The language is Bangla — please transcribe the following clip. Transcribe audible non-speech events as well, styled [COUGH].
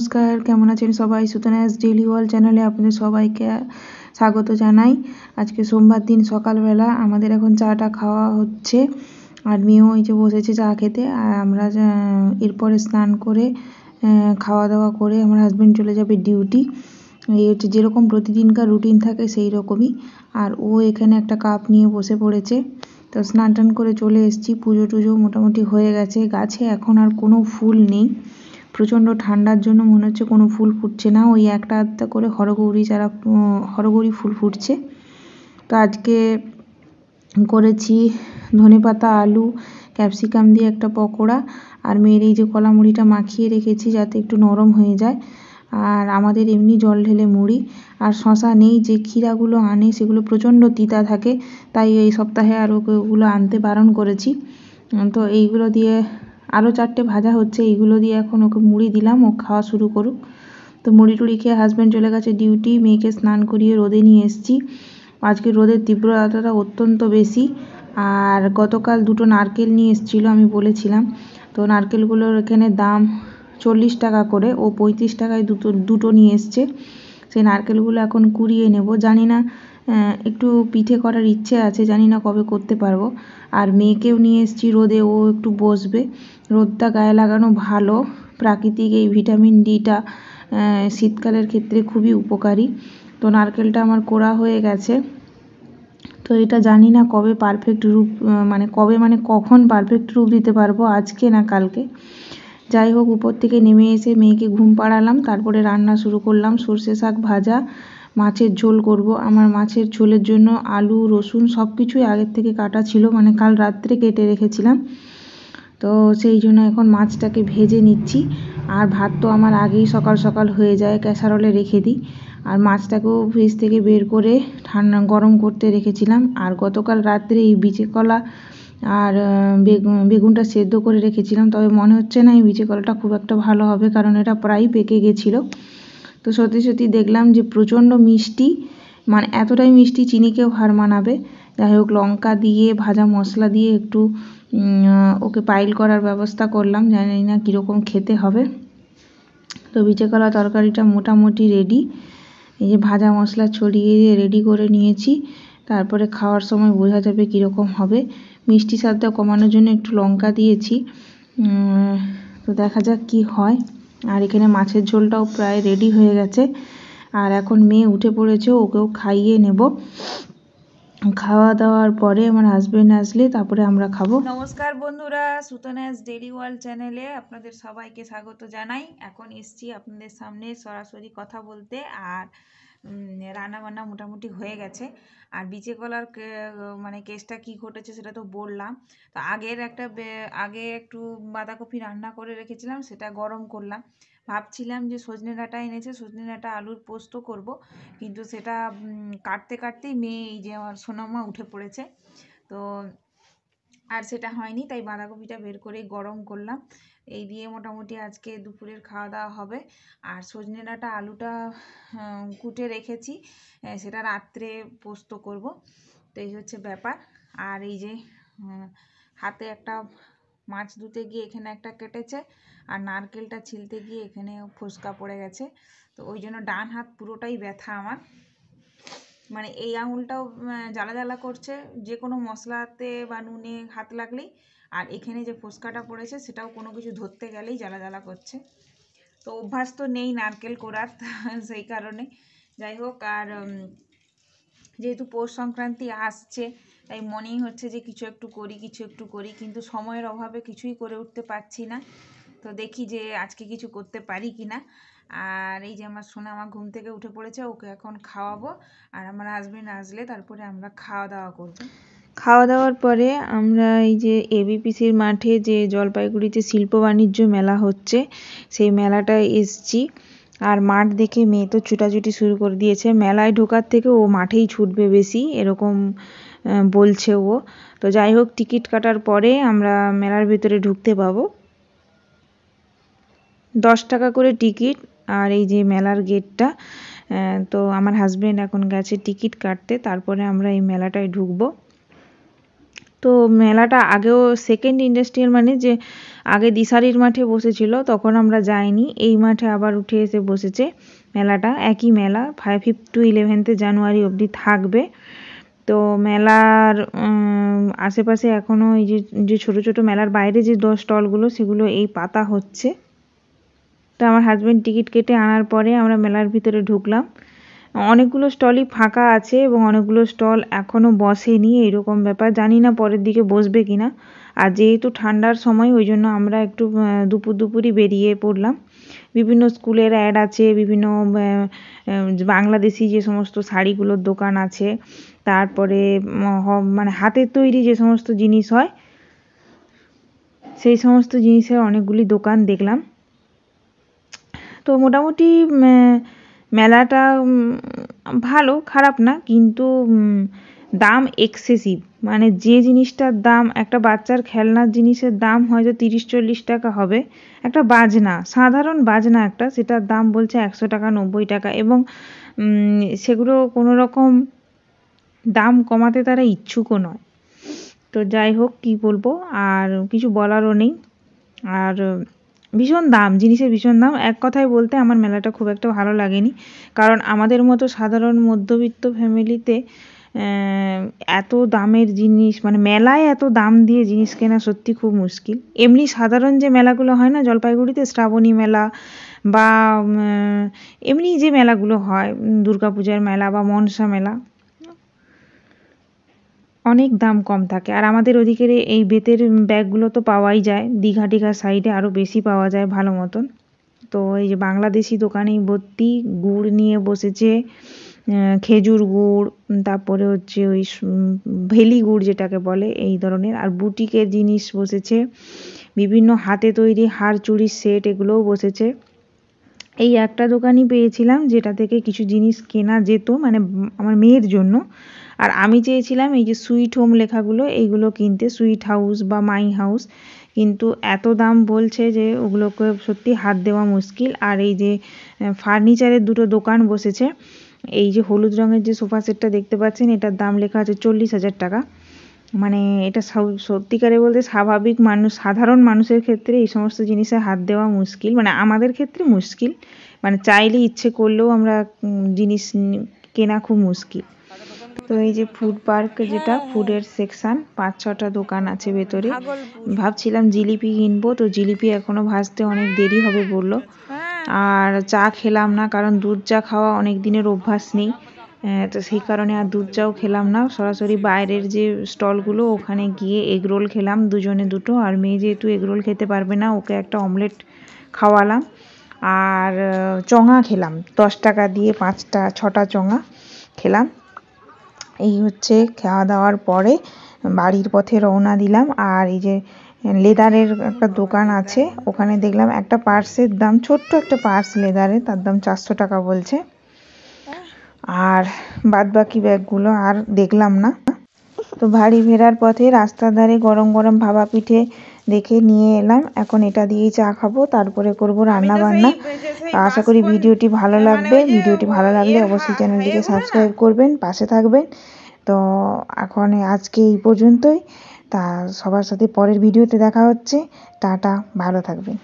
নমস্কার কেমন আছেন সবাই সুতনাস ডেলি ওয়ার্ল্ড চ্যানেলে আপনাদের সবাইকে স্বাগত জানাই আজকে সোমবার দিন সকালবেলা আমাদের এখন চাটা খাওয়া হচ্ছে আর মেয়েও এই যে বসেছে চা খেতে আর আমরা এরপরে স্নান করে খাওয়া দাওয়া করে আমার হাজব্যান্ড চলে যাবে ডিউটি এই হচ্ছে যেরকম প্রতিদিনকার রুটিন থাকে সেই রকমই আর ও এখানে একটা কাপ নিয়ে বসে পড়েছে তো স্নান টান করে চলে এসেছি পুজো টুজো মোটামুটি হয়ে গেছে গাছে এখন আর কোনো ফুল নেই প্রচণ্ড ঠান্ডার জন্য মনে হচ্ছে কোনো ফুল ফুটছে না ওই একটা আধটা করে হরগৌরী যারা হরগৌরী ফুল ফুটছে তো আজকে করেছি ধনেপাতা আলু ক্যাপসিকাম দিয়ে একটা পকোড়া আর মেয়ের এই যে কলা মুড়িটা মাখিয়ে রেখেছি যাতে একটু নরম হয়ে যায় আর আমাদের এমনি জল ঢেলে মুড়ি আর শশা নেই যে ক্ষীরাগুলো আনে সেগুলো প্রচণ্ড তিতা থাকে তাই এই সপ্তাহে আর ওগুলো আনতে বারণ করেছি তো এইগুলো দিয়ে আরও চারটে ভাজা হচ্ছে এইগুলো দিয়ে এখন ওকে মুড়ি দিলাম ও খাওয়া শুরু করুক তো মুড়ি টুড়ি খেয়ে হাজব্যান্ড চলে গেছে ডিউটি মেয়েকে স্নান করিয়ে রোদে নিয়ে এসেছি আজকে রোদের তীব্রতাটা অত্যন্ত বেশি আর গতকাল দুটো নারকেল নিয়ে এসেছিলো আমি বলেছিলাম তো নারকেলগুলোর এখানে দাম চল্লিশ টাকা করে ও পঁয়ত্রিশ টাকায় দুটো দুটো নিয়ে এসছে সেই নারকেলগুলো এখন কুড়িয়ে নেব জানি না একটু পিঠে করার ইচ্ছে আছে জানি না কবে করতে পারবো আর মেয়েকেও নিয়ে এসেছি রোদে ও একটু বসবে রোদটা গায়ে লাগানো ভালো প্রাকৃতিক এই ভিটামিন ডিটা শীতকালের ক্ষেত্রে খুবই উপকারী তো নারকেলটা আমার কোড়া হয়ে গেছে তো এটা জানি না কবে পারফেক্ট রূপ মানে কবে মানে কখন পারফেক্ট রূপ দিতে পারবো আজকে না কালকে যাই হোক উপর থেকে নেমে এসে মেয়েকে ঘুম পাড়ালাম তারপরে রান্না শুরু করলাম সর্ষে শাক ভাজা মাছের ঝোল করব আমার মাছের ঝোলের জন্য আলু রসুন সব কিছুই আগের থেকে কাটা ছিল মানে কাল রাত্রে কেটে রেখেছিলাম তো সেই জন্য এখন মাছটাকে ভেজে নিচ্ছি আর ভাত তো আমার আগেই সকাল সকাল হয়ে যায় ক্যাসারলে রেখে দিই আর মাছটাকেও ফ্রিজ থেকে বের করে ঠান্ডা গরম করতে রেখেছিলাম আর গতকাল রাত্রে এই বিচে কলা আর বেগুন বেগুনটা সেদ্ধ করে রেখেছিলাম তবে মনে হচ্ছে না এই বিচে কলাটা খুব একটা ভালো হবে কারণ এটা প্রায় পেকে গেছিলো তো সত্যি সত্যি দেখলাম যে প্রচণ্ড মিষ্টি মানে এতটাই মিষ্টি চিনিকেও হার মানাবে যাই হোক লঙ্কা দিয়ে ভাজা মশলা দিয়ে একটু ওকে পাইল করার ব্যবস্থা করলাম জানি না কীরকম খেতে হবে তো বিচে কলা তরকারিটা মোটামুটি রেডি এই যে ভাজা মশলা ছড়িয়ে রেডি করে নিয়েছি তারপরে খাওয়ার সময় বোঝা যাবে কীরকম হবে মিষ্টি স্বাদটা কমানোর জন্য একটু লঙ্কা দিয়েছি তো দেখা যাক কি হয় আর এখানে মাছের ঝোলটাও প্রায় রেডি হয়ে গেছে আর এখন মেয়ে উঠে পড়েছে ওকেও খাইয়ে নেব খাওয়া দাওয়ার পরে আমার হাজব্যান্ড আসলে তারপরে আমরা খাবো নমস্কার বন্ধুরা সুতনাস ডেলি ওয়ার্ল্ড চ্যানেলে আপনাদের সবাইকে স্বাগত জানাই এখন এসছি আপনাদের সামনে সরাসরি কথা বলতে আর রান্না বান্না মোটামুটি হয়ে গেছে আর বিচে গলার মানে কেসটা কি ঘটেছে সেটা তো বললাম তো আগের একটা আগে একটু বাঁধাকপি রান্না করে রেখেছিলাম সেটা গরম করলাম ভাবছিলাম যে সজনে ডাঁটা এনেছে সজনে ডাঁটা আলুর পোস্ত করব কিন্তু সেটা কাটতে কাটতেই মেয়ে এই যে আমার সোনামা উঠে পড়েছে তো আর সেটা হয়নি তাই বাঁধাকপিটা বের করে গরম করলাম এই দিয়ে মোটামুটি আজকে দুপুরের খাওয়া দাওয়া হবে আর সজনে ডাঁটা আলুটা কুটে রেখেছি সেটা রাত্রে পোস্ত করব তো এই হচ্ছে ব্যাপার আর এই যে হাতে একটা মাছ ধুতে গিয়ে এখানে একটা কেটেছে আর নারকেলটা ছিলতে গিয়ে এখানে ফোসকা পড়ে গেছে তো ওই জন্য ডান হাত পুরোটাই ব্যথা আমার মানে এই আঙুলটাও জ্বালা জ্বালা করছে যে কোনো মশলাতে বা নুনে হাত লাগলেই আর এখানে যে ফুচকাটা পড়েছে সেটাও কোনো কিছু ধরতে গেলেই জ্বালা জ্বালা করছে তো অভ্যাস তো নেই নারকেল করার [LAUGHS] সেই কারণে যাই হোক আর যেহেতু পৌষ সংক্রান্তি আসছে তাই মনেই হচ্ছে যে কিছু একটু করি কিছু একটু করি কিন্তু সময়ের অভাবে কিছুই করে উঠতে পারছি না তো দেখি যে আজকে কিছু করতে পারি কি না আর এই যে আমার সোনা আমার ঘুম থেকে উঠে পড়েছে ওকে এখন খাওয়াবো আর আমার হাজব্যান্ড আসলে তারপরে আমরা খাওয়া দাওয়া করবো খাওয়া দাওয়ার পরে আমরা এই যে এবিপিসির মাঠে যে জলপাইগুড়িতে শিল্প বাণিজ্য মেলা হচ্ছে সেই মেলাটায় এসছি আর মাঠ দেখে মেয়ে তো ছুটাছুটি শুরু করে দিয়েছে মেলায় ঢোকার থেকে ও মাঠেই ছুটবে বেশি এরকম বলছে ও তো যাই হোক টিকিট কাটার পরে আমরা মেলার ভিতরে ঢুকতে পাবো দশ টাকা করে টিকিট আর এই যে মেলার গেটটা তো আমার হাজব্যান্ড এখন গেছে টিকিট কাটতে তারপরে আমরা এই মেলাটায় ঢুকবো তো মেলাটা আগেও সেকেন্ড ইন্ডাস্ট্রিয়াল মানে যে আগে দিশারির মাঠে বসেছিল তখন আমরা যাইনি এই মাঠে আবার উঠে এসে বসেছে মেলাটা একই মেলা ফাইভ ফিফ টু ইলেভেন্থে জানুয়ারি অবধি থাকবে তো মেলার আশেপাশে এখনও এই যে যে ছোটো ছোটো মেলার বাইরে যে দশ স্টলগুলো সেগুলো এই পাতা হচ্ছে তো আমার হাজব্যান্ড টিকিট কেটে আনার পরে আমরা মেলার ভিতরে ঢুকলাম অনেকগুলো স্টলই ফাঁকা আছে এবং অনেকগুলো স্টল এখনও বসেনি এরকম ব্যাপার জানি না পরের দিকে বসবে কি না আর যেহেতু ঠান্ডার সময় ওই জন্য আমরা একটু দুপুর দুপুরই বেরিয়ে পড়লাম বিভিন্ন স্কুলের অ্যাড আছে বিভিন্ন বাংলাদেশি যে সমস্ত শাড়িগুলোর দোকান আছে তারপরে মানে হাতের তৈরি যে সমস্ত জিনিস হয় সেই সমস্ত জিনিসের অনেকগুলি দোকান দেখলাম তো মোটামুটি মেলাটা ভালো খারাপ না কিন্তু দাম এক্সেসিভ মানে যে জিনিসটার দাম একটা বাচ্চার খেলনার জিনিসের দাম হয়তো তিরিশ চল্লিশ টাকা হবে একটা বাজনা সাধারণ বাজনা একটা সেটার দাম বলছে একশো টাকা নব্বই টাকা এবং সেগুলো কোনো রকম দাম কমাতে তারা ইচ্ছুকও নয় তো যাই হোক কি বলবো আর কিছু বলারও নেই আর ভীষণ দাম জিনিসের ভীষণ দাম এক কথায় বলতে আমার মেলাটা খুব একটা ভালো লাগেনি কারণ আমাদের মতো সাধারণ মধ্যবিত্ত ফ্যামিলিতে এত দামের জিনিস মানে মেলায় এত দাম দিয়ে জিনিস কেনা সত্যি খুব মুশকিল এমনি সাধারণ যে মেলাগুলো হয় না জলপাইগুড়িতে শ্রাবণী মেলা বা এমনি যে মেলাগুলো হয় দুর্গাপূজার মেলা বা মনসা মেলা অনেক দাম কম থাকে আর আমাদের ওদিকের এই বেতের ব্যাগগুলো তো পাওয়াই যায় দীঘা টিঘা সাইডে আরও বেশি পাওয়া যায় ভালো মতন তো এই যে বাংলাদেশি দোকানেই ভর্তি গুড় নিয়ে বসেছে খেজুর গুড় তারপরে হচ্ছে ওই ভেলি গুড় যেটাকে বলে এই ধরনের আর বুটিকের জিনিস বসেছে বিভিন্ন হাতে তৈরি হার চুড়ির সেট এগুলোও বসেছে এই একটা দোকানই পেয়েছিলাম যেটা থেকে কিছু জিনিস কেনা যেত মানে আমার মেয়ের জন্য আর আমি চেয়েছিলাম এই যে সুইট হোম লেখাগুলো এইগুলো কিনতে সুইট হাউস বা মাই হাউস কিন্তু এত দাম বলছে যে ওগুলোকে সত্যি হাত দেওয়া মুশকিল আর এই যে ফার্নিচারের দুটো দোকান বসেছে এই যে হলুদ রঙের যে সোফা সেটটা দেখতে পাচ্ছেন এটার দাম লেখা আছে চল্লিশ হাজার টাকা মানে এটা সত্যিকারে বলতে স্বাভাবিক মানুষ সাধারণ মানুষের ক্ষেত্রে এই সমস্ত জিনিসে হাত দেওয়া মুশকিল মানে আমাদের ক্ষেত্রে মুশকিল মানে চাইলে ইচ্ছে করলেও আমরা জিনিস কেনা খুব মুশকিল তো এই যে ফুড পার্ক যেটা ফুডের হ্যাঁ। সেকশান পাঁচ ছটা দোকান আছে ভেতরে ভাবছিলাম জিলিপি কিনবো তো জিলিপি এখনও ভাজতে অনেক দেরি হবে বললো হ্যাঁ। আর চা খেলাম না কারণ দুধ চা খাওয়া অনেক দিনের অভ্যাস নেই হ্যাঁ, তো সেই কারণে আর দুধ চাও খেলাম না সরাসরি বাইরের যে স্টলগুলো ওখানে গিয়ে এগরোল খেলাম দুজনে দুটো আর মেয়ে যেহেতু এগরোল খেতে পারবে না ওকে একটা অমলেট খাওয়ালাম আর চঙা খেলাম দশ টাকা দিয়ে পাঁচটা ছটা চঙা খেলাম এই হচ্ছে খাওয়া দাওয়ার পরে বাড়ির পথে রওনা দিলাম আর এই যে লেদারের একটা দোকান আছে ওখানে দেখলাম একটা পার্সের দাম ছোট্ট একটা পার্স লেদারের তার দাম চারশো টাকা বলছে আর বাদ বাকি ব্যাগগুলো আর দেখলাম না তো বাড়ি ফেরার পথে রাস্তার ধারে গরম গরম ভাবা পিঠে দেখে নিয়ে এলাম এখন এটা দিয়েই চা খাবো তারপরে করব রান্না বান্না আশা করি ভিডিওটি ভালো লাগবে ভিডিওটি ভালো ইয়ে লাগলে অবশ্যই চ্যানেলটিকে সাবস্ক্রাইব করবেন পাশে থাকবেন তো এখন আজকে এই পর্যন্তই তা সবার সাথে পরের ভিডিওতে দেখা হচ্ছে টাটা ভালো থাকবেন